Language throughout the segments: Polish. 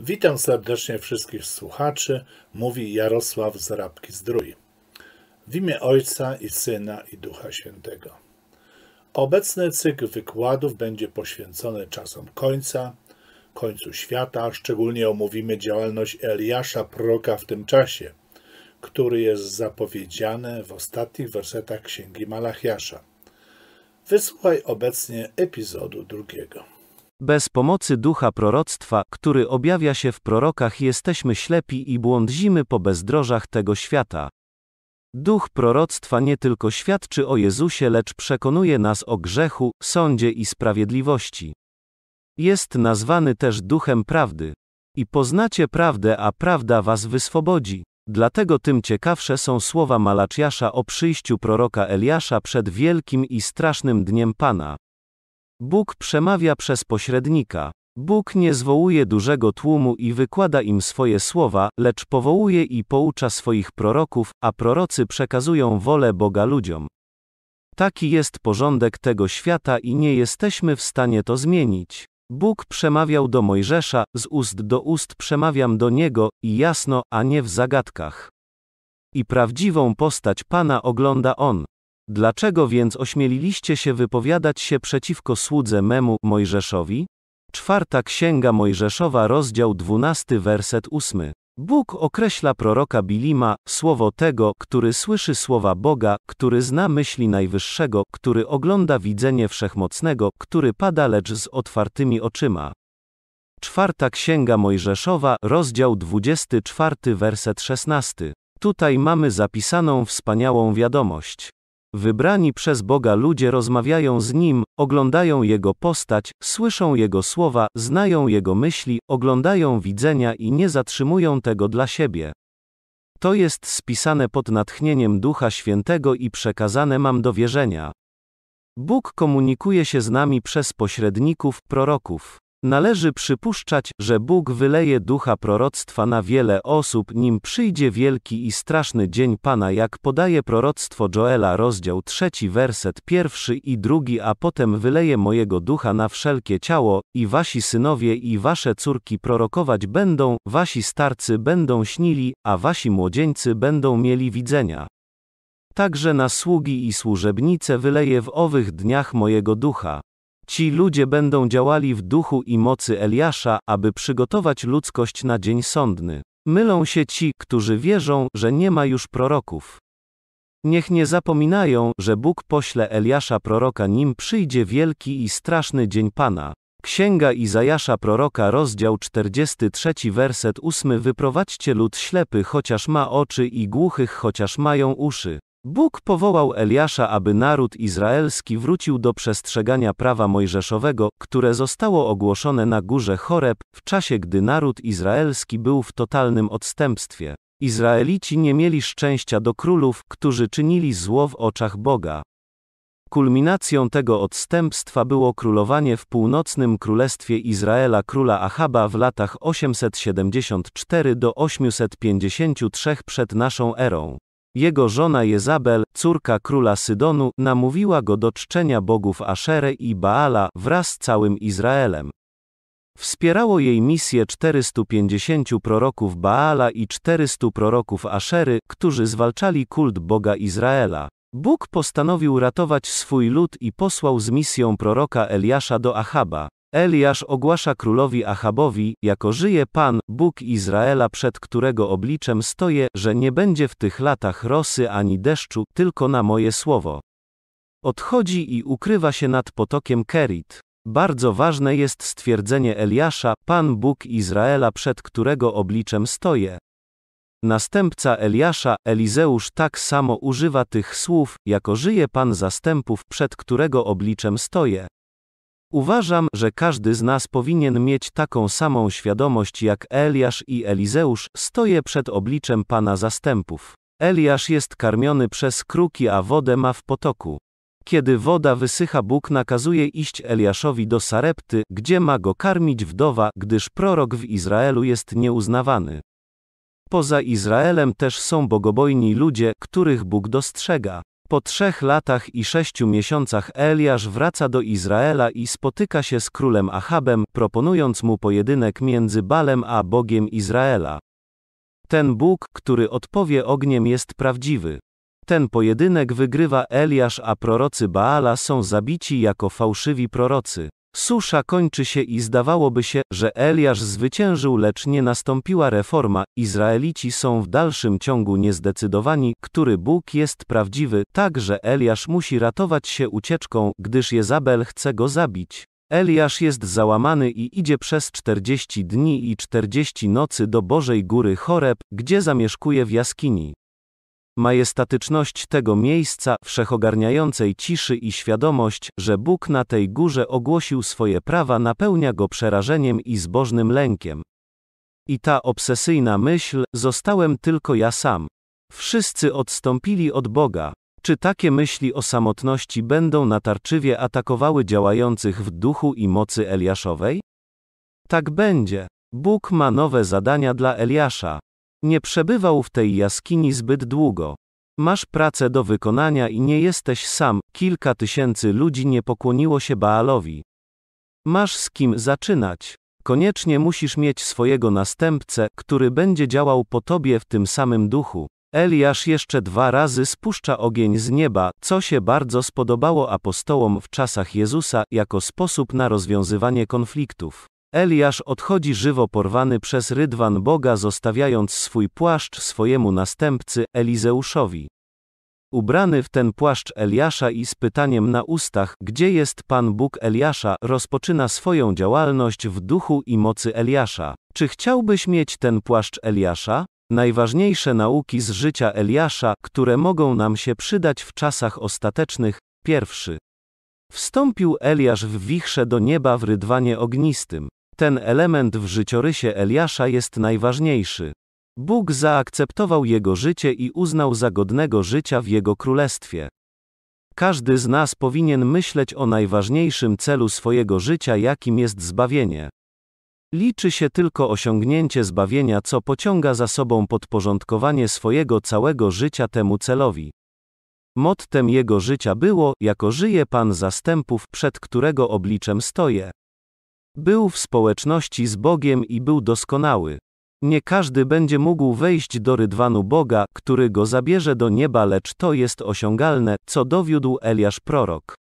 Witam serdecznie wszystkich słuchaczy, mówi Jarosław Zarabki Zdrój. W imię Ojca i Syna i Ducha Świętego. Obecny cykl wykładów będzie poświęcony czasom końca, końcu świata, szczególnie omówimy działalność Eliasza proroka w tym czasie, który jest zapowiedziany w ostatnich wersetach Księgi Malachiasza. Wysłuchaj obecnie epizodu drugiego. Bez pomocy ducha proroctwa, który objawia się w prorokach, jesteśmy ślepi i błądzimy po bezdrożach tego świata. Duch proroctwa nie tylko świadczy o Jezusie, lecz przekonuje nas o grzechu, sądzie i sprawiedliwości. Jest nazwany też duchem prawdy. I poznacie prawdę, a prawda was wyswobodzi. Dlatego tym ciekawsze są słowa Malachiasza o przyjściu proroka Eliasza przed wielkim i strasznym dniem Pana. Bóg przemawia przez pośrednika. Bóg nie zwołuje dużego tłumu i wykłada im swoje słowa, lecz powołuje i poucza swoich proroków, a prorocy przekazują wolę Boga ludziom. Taki jest porządek tego świata i nie jesteśmy w stanie to zmienić. Bóg przemawiał do Mojżesza, z ust do ust przemawiam do niego, i jasno, a nie w zagadkach. I prawdziwą postać Pana ogląda on. Dlaczego więc ośmieliliście się wypowiadać się przeciwko słudze memu Mojżeszowi? Czwarta Księga Mojżeszowa, rozdział 12, werset 8. Bóg określa proroka Bilima, słowo tego, który słyszy słowa Boga, który zna myśli Najwyższego, który ogląda widzenie Wszechmocnego, który pada lecz z otwartymi oczyma. Czwarta Księga Mojżeszowa, rozdział 24, werset 16. Tutaj mamy zapisaną wspaniałą wiadomość. Wybrani przez Boga ludzie rozmawiają z Nim, oglądają Jego postać, słyszą Jego słowa, znają Jego myśli, oglądają widzenia i nie zatrzymują tego dla siebie. To jest spisane pod natchnieniem Ducha Świętego i przekazane mam do wierzenia. Bóg komunikuje się z nami przez pośredników, proroków. Należy przypuszczać, że Bóg wyleje ducha proroctwa na wiele osób, nim przyjdzie wielki i straszny dzień Pana, jak podaje proroctwo Joela, rozdział 3, werset 1 i 2, a potem wyleje mojego ducha na wszelkie ciało, i wasi synowie i wasze córki prorokować będą, wasi starcy będą śnili, a wasi młodzieńcy będą mieli widzenia. Także na sługi i służebnice wyleję w owych dniach mojego ducha. Ci ludzie będą działali w duchu i mocy Eliasza, aby przygotować ludzkość na dzień sądny. Mylą się ci, którzy wierzą, że nie ma już proroków. Niech nie zapominają, że Bóg pośle Eliasza proroka nim przyjdzie wielki i straszny dzień Pana. Księga Izajasza proroka rozdział 43 werset 8 Wyprowadźcie lud ślepy chociaż ma oczy i głuchych chociaż mają uszy. Bóg powołał Eliasza, aby naród izraelski wrócił do przestrzegania prawa mojżeszowego, które zostało ogłoszone na górze Choreb, w czasie gdy naród izraelski był w totalnym odstępstwie. Izraelici nie mieli szczęścia do królów, którzy czynili zło w oczach Boga. Kulminacją tego odstępstwa było królowanie w północnym królestwie Izraela króla Ahaba w latach 874 do 853 przed naszą erą. Jego żona Jezabel, córka króla Sydonu, namówiła go do czczenia bogów Aszery i Baala wraz z całym Izraelem. Wspierało jej misję 450 proroków Baala i 400 proroków Aszery, którzy zwalczali kult Boga Izraela. Bóg postanowił ratować swój lud i posłał z misją proroka Eliasza do Achaba. Eliasz ogłasza królowi Achabowi, jako żyje Pan, Bóg Izraela, przed którego obliczem stoję, że nie będzie w tych latach rosy ani deszczu, tylko na moje słowo. Odchodzi i ukrywa się nad potokiem Kerit. Bardzo ważne jest stwierdzenie Eliasza, Pan Bóg Izraela, przed którego obliczem stoję. Następca Eliasza, Elizeusz tak samo używa tych słów, jako żyje Pan zastępów, przed którego obliczem stoję. Uważam, że każdy z nas powinien mieć taką samą świadomość jak Eliasz i Elizeusz, stoję przed obliczem Pana zastępów. Eliasz jest karmiony przez kruki, a wodę ma w potoku. Kiedy woda wysycha, Bóg nakazuje iść Eliaszowi do Sarepty, gdzie ma go karmić wdowa, gdyż prorok w Izraelu jest nieuznawany. Poza Izraelem też są bogobojni ludzie, których Bóg dostrzega. Po trzech latach i sześciu miesiącach Eliasz wraca do Izraela i spotyka się z królem Achabem, proponując mu pojedynek między Balem a Bogiem Izraela. Ten Bóg, który odpowie ogniem, jest prawdziwy. Ten pojedynek wygrywa Eliasz, a prorocy Baala są zabici jako fałszywi prorocy. Susza kończy się i zdawałoby się, że Eliasz zwyciężył, lecz nie nastąpiła reforma. Izraelici są w dalszym ciągu niezdecydowani, który Bóg jest prawdziwy, tak że Eliasz musi ratować się ucieczką, gdyż Jezabel chce go zabić. Eliasz jest załamany i idzie przez 40 dni i 40 nocy do Bożej Góry Choreb, gdzie zamieszkuje w jaskini majestatyczność tego miejsca, wszechogarniającej ciszy i świadomość, że Bóg na tej górze ogłosił swoje prawa napełnia go przerażeniem i zbożnym lękiem. I ta obsesyjna myśl, zostałem tylko ja sam. Wszyscy odstąpili od Boga. Czy takie myśli o samotności będą natarczywie atakowały działających w duchu i mocy Eliaszowej? Tak będzie. Bóg ma nowe zadania dla Eliasza. Nie przebywał w tej jaskini zbyt długo. Masz pracę do wykonania i nie jesteś sam, kilka tysięcy ludzi nie pokłoniło się Baalowi. Masz z kim zaczynać. Koniecznie musisz mieć swojego następcę, który będzie działał po tobie w tym samym duchu. Eliasz jeszcze dwa razy spuszcza ogień z nieba, co się bardzo spodobało apostołom w czasach Jezusa jako sposób na rozwiązywanie konfliktów. Eliasz odchodzi żywo porwany przez rydwan Boga, zostawiając swój płaszcz swojemu następcy Elizeuszowi. Ubrany w ten płaszcz Eliasza i z pytaniem na ustach, gdzie jest Pan Bóg Eliasza, rozpoczyna swoją działalność w duchu i mocy Eliasza. Czy chciałbyś mieć ten płaszcz Eliasza? Najważniejsze nauki z życia Eliasza, które mogą nam się przydać w czasach ostatecznych. Pierwszy. Wstąpił Eliasz w wichrze do nieba w rydwanie ognistym. Ten element w życiorysie Eliasza jest najważniejszy. Bóg zaakceptował jego życie i uznał za godnego życia w jego królestwie. Każdy z nas powinien myśleć o najważniejszym celu swojego życia, jakim jest zbawienie. Liczy się tylko osiągnięcie zbawienia, co pociąga za sobą podporządkowanie swojego całego życia temu celowi. Mottem jego życia było: Jako żyje Pan zastępów, przed którego obliczem stoję. Był w społeczności z Bogiem i był doskonały. Nie każdy będzie mógł wejść do rydwanu Boga, który go zabierze do nieba, lecz to jest osiągalne, co dowiódł Eliasz prorok.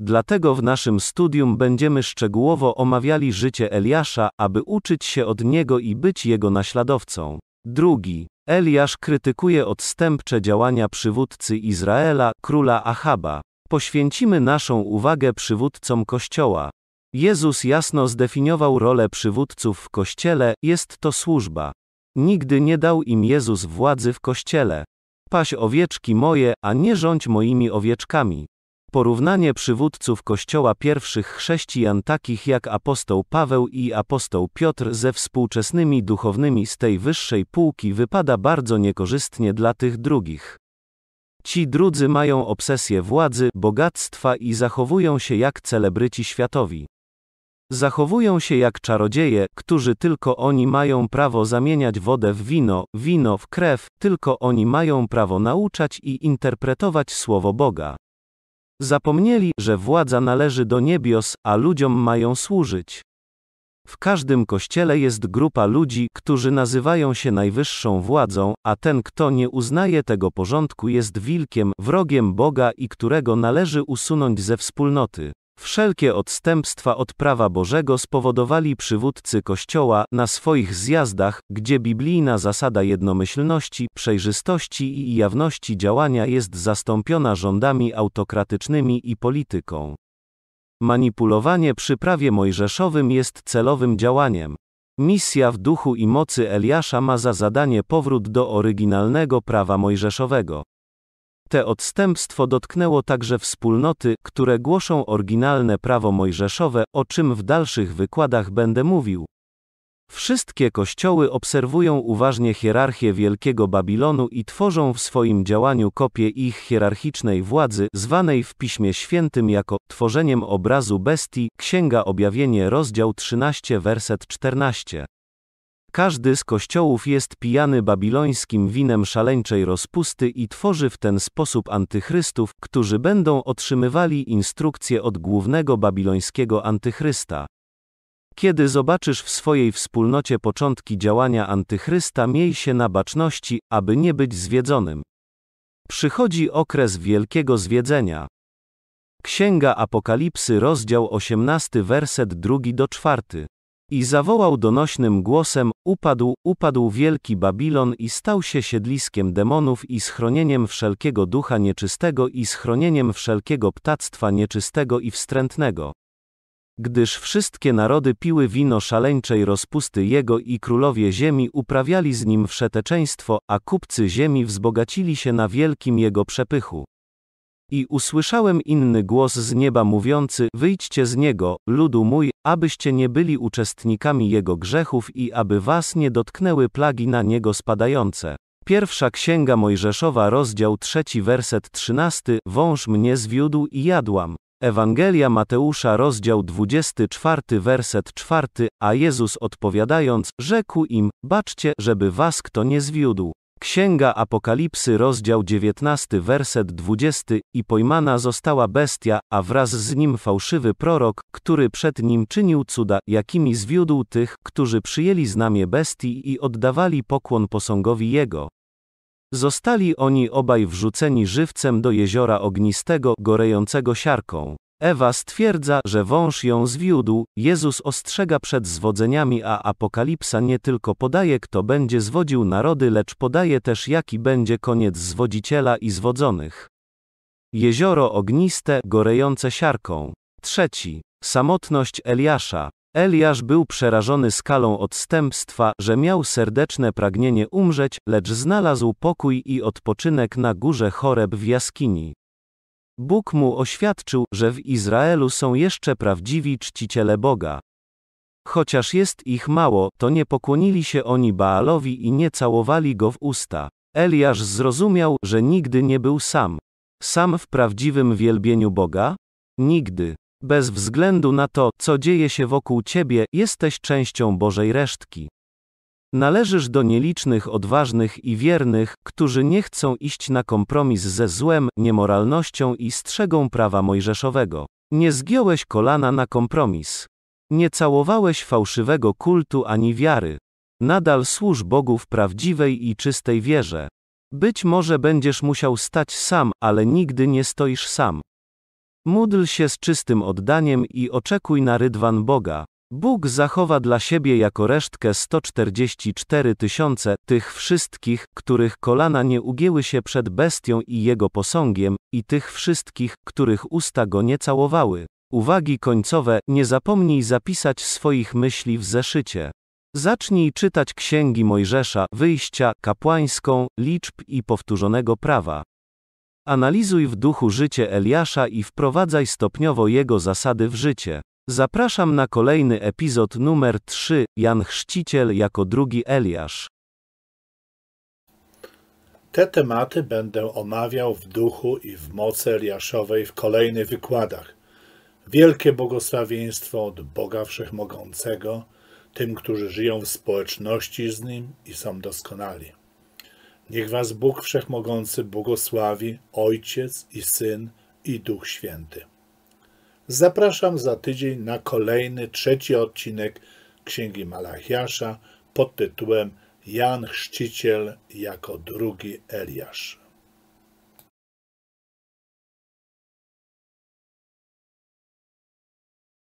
Dlatego w naszym studium będziemy szczegółowo omawiali życie Eliasza, aby uczyć się od niego i być jego naśladowcą. Drugi. Eliasz krytykuje odstępcze działania przywódcy Izraela, króla Ahaba. Poświęcimy naszą uwagę przywódcom Kościoła. Jezus jasno zdefiniował rolę przywódców w kościele, jest to służba. Nigdy nie dał im Jezus władzy w kościele. Paś owieczki moje, a nie rządź moimi owieczkami. Porównanie przywódców kościoła pierwszych chrześcijan takich jak apostoł Paweł i apostoł Piotr ze współczesnymi duchownymi z tej wyższej półki wypada bardzo niekorzystnie dla tych drugich. Ci drudzy mają obsesję władzy, bogactwa i zachowują się jak celebryci światowi. Zachowują się jak czarodzieje, którzy tylko oni mają prawo zamieniać wodę w wino, wino w krew, tylko oni mają prawo nauczać i interpretować słowo Boga. Zapomnieli, że władza należy do niebios, a ludziom mają służyć. W każdym kościele jest grupa ludzi, którzy nazywają się najwyższą władzą, a ten, kto nie uznaje tego porządku, jest wilkiem, wrogiem Boga i którego należy usunąć ze wspólnoty. Wszelkie odstępstwa od prawa Bożego spowodowali przywódcy Kościoła na swoich zjazdach, gdzie biblijna zasada jednomyślności, przejrzystości i jawności działania jest zastąpiona rządami autokratycznymi i polityką. Manipulowanie przy prawie mojżeszowym jest celowym działaniem. Misja w duchu i mocy Eliasza ma za zadanie powrót do oryginalnego prawa mojżeszowego. Te odstępstwo dotknęło także wspólnoty, które głoszą oryginalne prawo mojżeszowe, o czym w dalszych wykładach będę mówił. Wszystkie kościoły obserwują uważnie hierarchię Wielkiego Babilonu i tworzą w swoim działaniu kopię ich hierarchicznej władzy, zwanej w Piśmie Świętym jako tworzeniem obrazu bestii, Księga Objawienie, rozdział 13, werset 14. Każdy z kościołów jest pijany babilońskim winem szaleńczej rozpusty i tworzy w ten sposób antychrystów, którzy będą otrzymywali instrukcje od głównego babilońskiego antychrysta. Kiedy zobaczysz w swojej wspólnocie początki działania antychrysta, miej się na baczności, aby nie być zwiedzonym. Przychodzi okres wielkiego zwiedzenia. Księga Apokalipsy, rozdział 18, werset 2 do 4. I zawołał donośnym głosem: Upadł, upadł wielki Babilon i stał się siedliskiem demonów i schronieniem wszelkiego ducha nieczystego i schronieniem wszelkiego ptactwa nieczystego i wstrętnego. Gdyż wszystkie narody piły wino szaleńczej rozpusty jego i królowie ziemi uprawiali z nim wszeteczeństwo, a kupcy ziemi wzbogacili się na wielkim jego przepychu. I usłyszałem inny głos z nieba mówiący: Wyjdźcie z niego, ludu mój, abyście nie byli uczestnikami jego grzechów i aby was nie dotknęły plagi na niego spadające. Pierwsza księga Mojżeszowa, rozdział 3, werset 13: Wąż mnie zwiódł i jadłam. Ewangelia Mateusza, rozdział 24, werset 4, a Jezus odpowiadając, rzekł im: Baczcie, żeby was kto nie zwiódł. Księga Apokalipsy, rozdział 19, werset 20 I pojmana została bestia, a wraz z nim fałszywy prorok, który przed nim czynił cuda, jakimi zwiódł tych, którzy przyjęli znamie bestii i oddawali pokłon posągowi jego. Zostali oni obaj wrzuceni żywcem do jeziora ognistego, gorejącego siarką. Ewa stwierdza, że wąż ją zwiódł, Jezus ostrzega przed zwodzeniami, a Apokalipsa nie tylko podaje, kto będzie zwodził narody, lecz podaje też, jaki będzie koniec zwodziciela i zwodzonych. Jezioro ogniste, gorejące siarką. Trzeci. Samotność Eliasza. Eliasz był przerażony skalą odstępstwa, że miał serdeczne pragnienie umrzeć, lecz znalazł pokój i odpoczynek na górze choreb w jaskini. Bóg mu oświadczył, że w Izraelu są jeszcze prawdziwi czciciele Boga. Chociaż jest ich mało, to nie pokłonili się oni Baalowi i nie całowali go w usta. Eliasz zrozumiał, że nigdy nie był sam. Sam w prawdziwym wielbieniu Boga? Nigdy. Bez względu na to, co dzieje się wokół ciebie, jesteś częścią Bożej resztki. Należysz do nielicznych odważnych i wiernych, którzy nie chcą iść na kompromis ze złem, niemoralnością i strzegą prawa mojżeszowego. Nie zgiąłeś kolana na kompromis. Nie całowałeś fałszywego kultu ani wiary. Nadal służ Bogu w prawdziwej i czystej wierze. Być może będziesz musiał stać sam, ale nigdy nie stoisz sam. Módl się z czystym oddaniem i oczekuj na rydwan Boga. Bóg zachowa dla siebie jako resztkę 144 tysiące tych wszystkich, których kolana nie ugięły się przed bestią i jego posągiem, i tych wszystkich, których usta go nie całowały. Uwagi końcowe, nie zapomnij zapisać swoich myśli w zeszycie. Zacznij czytać księgi Mojżesza, wyjścia, kapłańską, liczb i powtórzonego prawa. Analizuj w duchu życie Eliasza i wprowadzaj stopniowo jego zasady w życie. Zapraszam na kolejny epizod numer 3 Jan Chrzciciel jako drugi Eliasz. Te tematy będę omawiał w duchu i w mocy Eliaszowej w kolejnych wykładach. Wielkie błogosławieństwo od Boga Wszechmogącego tym, którzy żyją w społeczności z Nim i są doskonali. Niech Was Bóg Wszechmogący błogosławi, Ojciec i Syn i Duch Święty. Zapraszam za tydzień na kolejny, trzeci odcinek Księgi Malachiasza pod tytułem Jan Chrzciciel jako drugi Eliasz.